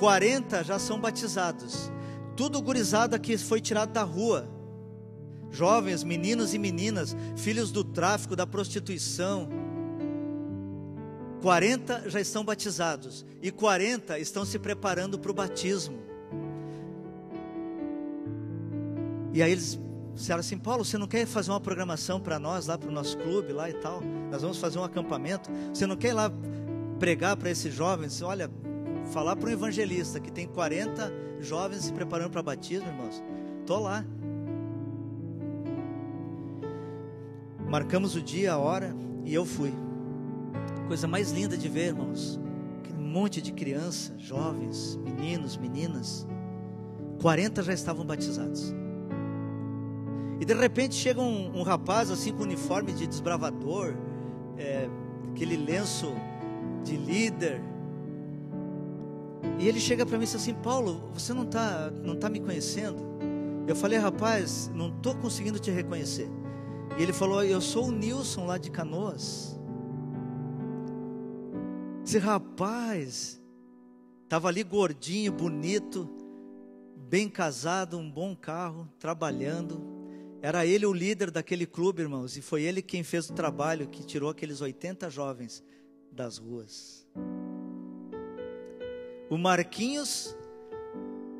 40 já são batizados, tudo gurizada que foi tirado da rua jovens, meninos e meninas, filhos do tráfico, da prostituição. 40 já estão batizados e 40 estão se preparando para o batismo. E aí eles disseram assim: Paulo, você não quer fazer uma programação para nós, lá para o nosso clube, lá e tal? Nós vamos fazer um acampamento. Você não quer ir lá pregar para esses jovens? Olha, falar para um evangelista que tem 40 jovens se preparando para batismo, irmãos. Estou lá. Marcamos o dia, a hora e eu fui. Coisa mais linda de ver, irmãos. Aquele monte de crianças, jovens, meninos, meninas. 40 já estavam batizados. E de repente chega um, um rapaz assim com uniforme de desbravador, é, aquele lenço de líder. E ele chega para mim e diz assim: Paulo, você não está não tá me conhecendo? Eu falei, rapaz, não estou conseguindo te reconhecer. E ele falou: Eu sou o Nilson lá de Canoas. Esse rapaz estava ali gordinho, bonito, bem casado, um bom carro, trabalhando. Era ele o líder daquele clube, irmãos, e foi ele quem fez o trabalho que tirou aqueles 80 jovens das ruas. O Marquinhos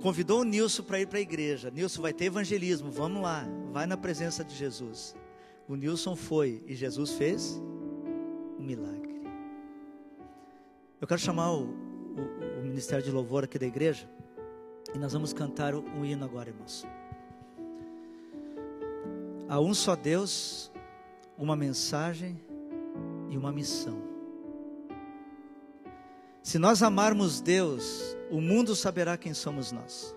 convidou o Nilson para ir para a igreja. Nilson vai ter evangelismo, vamos lá, vai na presença de Jesus. O Nilson foi e Jesus fez um milagre. Eu quero chamar o, o, o Ministério de Louvor aqui da igreja e nós vamos cantar um hino agora, irmãos. Há um só Deus, uma mensagem e uma missão. Se nós amarmos Deus, o mundo saberá quem somos nós.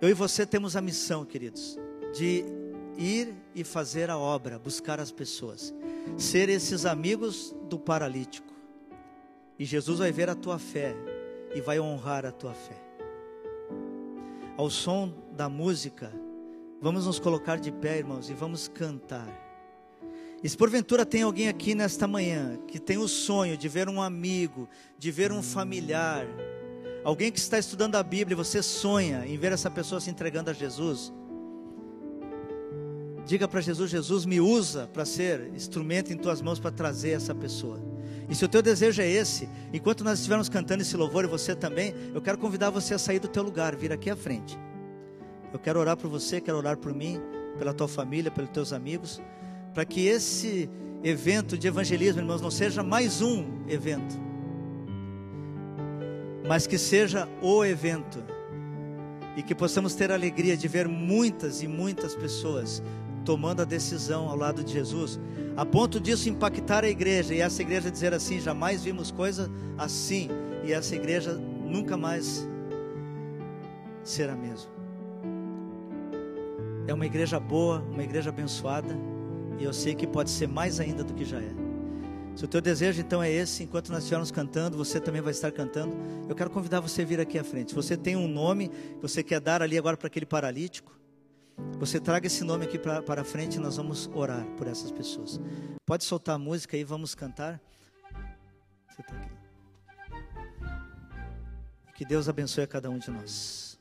Eu e você temos a missão, queridos, de ir e fazer a obra, buscar as pessoas, ser esses amigos do paralítico. E Jesus vai ver a tua fé e vai honrar a tua fé. Ao som da música, vamos nos colocar de pé, irmãos, e vamos cantar. E se porventura tem alguém aqui nesta manhã que tem o sonho de ver um amigo, de ver um familiar, alguém que está estudando a Bíblia, você sonha em ver essa pessoa se entregando a Jesus, Diga para Jesus: Jesus, me usa para ser instrumento em tuas mãos para trazer essa pessoa. E se o teu desejo é esse, enquanto nós estivermos cantando esse louvor e você também, eu quero convidar você a sair do teu lugar, vir aqui à frente. Eu quero orar por você, quero orar por mim, pela tua família, pelos teus amigos, para que esse evento de evangelismo, irmãos, não seja mais um evento, mas que seja o evento e que possamos ter a alegria de ver muitas e muitas pessoas tomando a decisão ao lado de Jesus, a ponto disso impactar a igreja e essa igreja dizer assim: jamais vimos coisa assim, e essa igreja nunca mais será a mesma. É uma igreja boa, uma igreja abençoada, e eu sei que pode ser mais ainda do que já é. Se o teu desejo então é esse, enquanto nós estivermos cantando, você também vai estar cantando. Eu quero convidar você a vir aqui à frente. Se você tem um nome, você quer dar ali agora para aquele paralítico, você traga esse nome aqui para frente e nós vamos orar por essas pessoas. Pode soltar a música aí, vamos cantar. Você tá aqui. Que Deus abençoe a cada um de nós.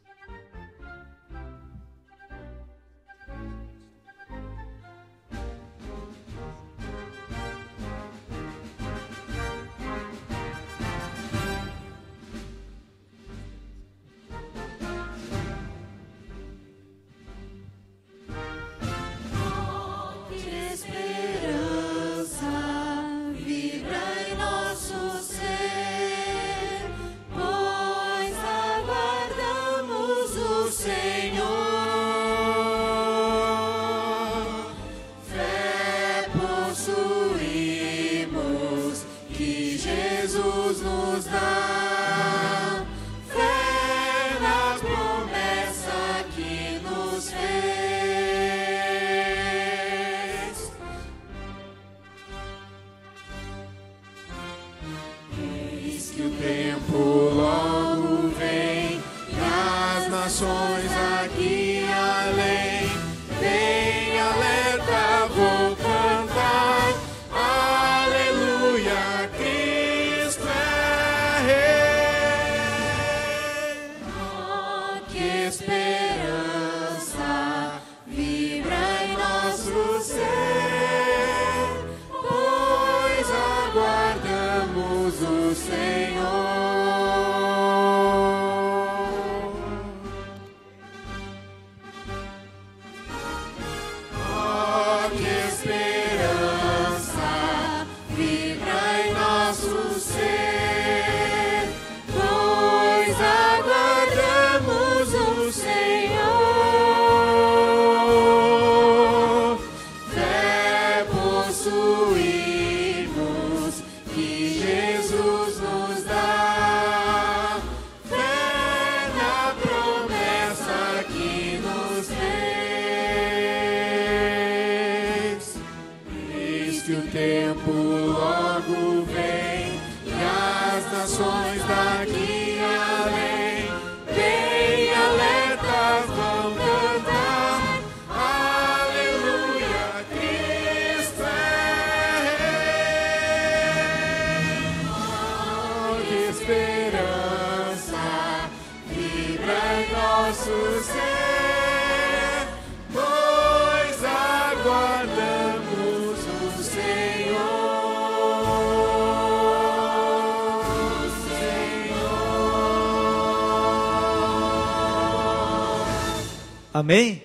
Amém?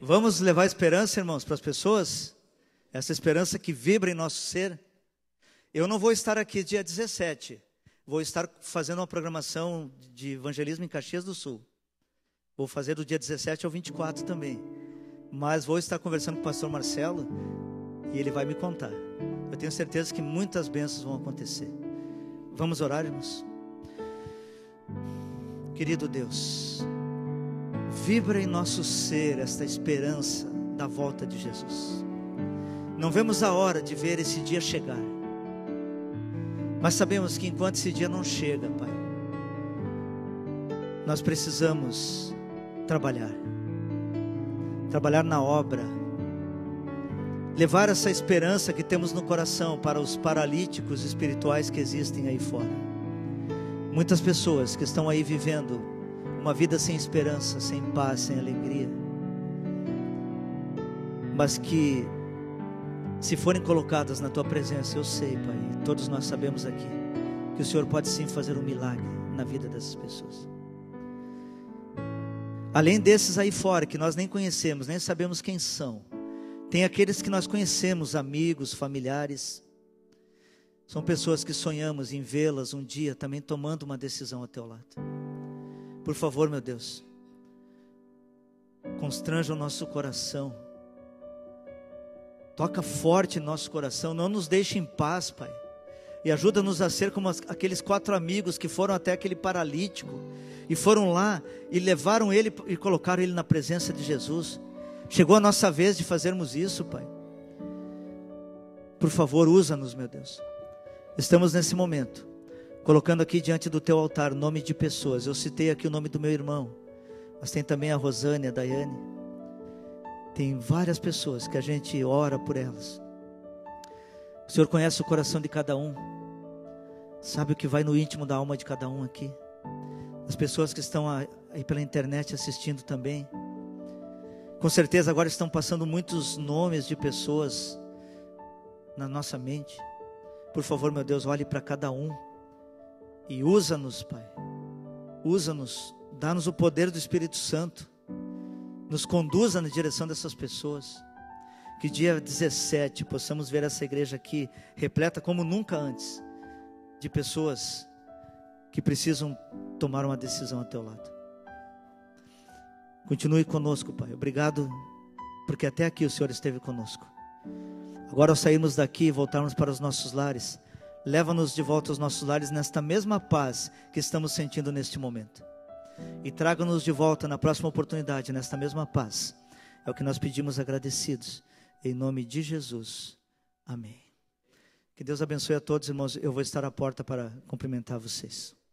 Vamos levar esperança, irmãos, para as pessoas? Essa esperança que vibra em nosso ser? Eu não vou estar aqui dia 17. Vou estar fazendo uma programação de evangelismo em Caxias do Sul. Vou fazer do dia 17 ao 24 também. Mas vou estar conversando com o pastor Marcelo e ele vai me contar. Eu tenho certeza que muitas bênçãos vão acontecer. Vamos orar, irmãos? Querido Deus. Vibra em nosso ser esta esperança da volta de Jesus. Não vemos a hora de ver esse dia chegar. Mas sabemos que enquanto esse dia não chega, Pai, nós precisamos trabalhar. Trabalhar na obra. Levar essa esperança que temos no coração para os paralíticos espirituais que existem aí fora. Muitas pessoas que estão aí vivendo uma vida sem esperança, sem paz, sem alegria, mas que se forem colocadas na tua presença, eu sei, Pai, todos nós sabemos aqui, que o Senhor pode sim fazer um milagre na vida dessas pessoas. Além desses aí fora, que nós nem conhecemos, nem sabemos quem são, tem aqueles que nós conhecemos, amigos, familiares, são pessoas que sonhamos em vê-las um dia também tomando uma decisão ao teu lado. Por favor, meu Deus, constranja o nosso coração. Toca forte nosso coração, não nos deixe em paz, Pai. E ajuda-nos a ser como aqueles quatro amigos que foram até aquele paralítico e foram lá e levaram ele e colocaram ele na presença de Jesus. Chegou a nossa vez de fazermos isso, Pai. Por favor, usa-nos, meu Deus. Estamos nesse momento colocando aqui diante do teu altar nome de pessoas. Eu citei aqui o nome do meu irmão, mas tem também a Rosane, a Daiane. Tem várias pessoas que a gente ora por elas. O Senhor conhece o coração de cada um, sabe o que vai no íntimo da alma de cada um aqui. As pessoas que estão aí pela internet assistindo também. Com certeza agora estão passando muitos nomes de pessoas na nossa mente. Por favor, meu Deus, olhe para cada um e usa-nos, Pai. Usa-nos, dá-nos o poder do Espírito Santo. Nos conduza na direção dessas pessoas. Que dia 17 possamos ver essa igreja aqui repleta como nunca antes de pessoas que precisam tomar uma decisão ao teu lado. Continue conosco, Pai. Obrigado, porque até aqui o Senhor esteve conosco. Agora, ao sairmos daqui e voltarmos para os nossos lares, leva-nos de volta aos nossos lares nesta mesma paz que estamos sentindo neste momento. E traga-nos de volta na próxima oportunidade, nesta mesma paz. É o que nós pedimos agradecidos. Em nome de Jesus. Amém. Que Deus abençoe a todos, irmãos. Eu vou estar à porta para cumprimentar vocês.